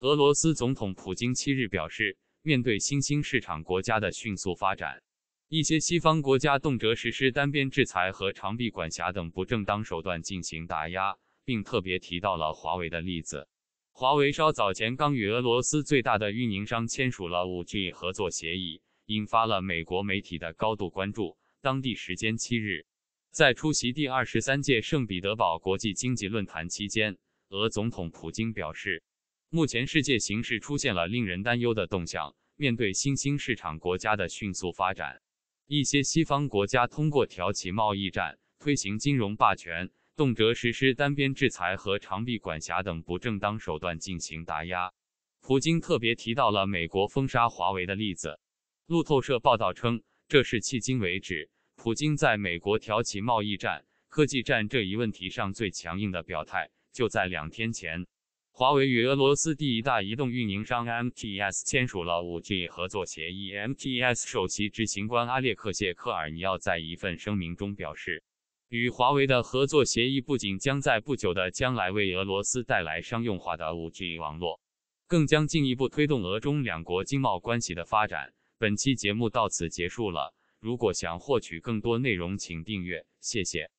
俄罗斯总统普京七日表示，面对新兴市场国家的迅速发展，一些西方国家动辄实施单边制裁和长臂管辖等不正当手段进行打压，并特别提到了华为的例子。华为稍早前刚与俄罗斯最大的运营商签署了 5G 合作协议，引发了美国媒体的高度关注。当地时间七日，在出席第二十三届圣彼得堡国际经济论坛期间，俄总统普京表示。目前世界形势出现了令人担忧的动向。面对新兴市场国家的迅速发展，一些西方国家通过挑起贸易战、推行金融霸权、动辄实施单边制裁和长臂管辖等不正当手段进行打压。普京特别提到了美国封杀华为的例子。路透社报道称，这是迄今为止普京在美国挑起贸易战、科技战这一问题上最强硬的表态。就在两天前。华为与俄罗斯第一大移动运营商 MTS 签署了 5G 合作协议。MTS 首席执行官阿列克谢科尔尼奥在一份声明中表示，与华为的合作协议不仅将在不久的将来为俄罗斯带来商用化的 5G 网络，更将进一步推动俄中两国经贸关系的发展。本期节目到此结束了。如果想获取更多内容，请订阅。谢谢。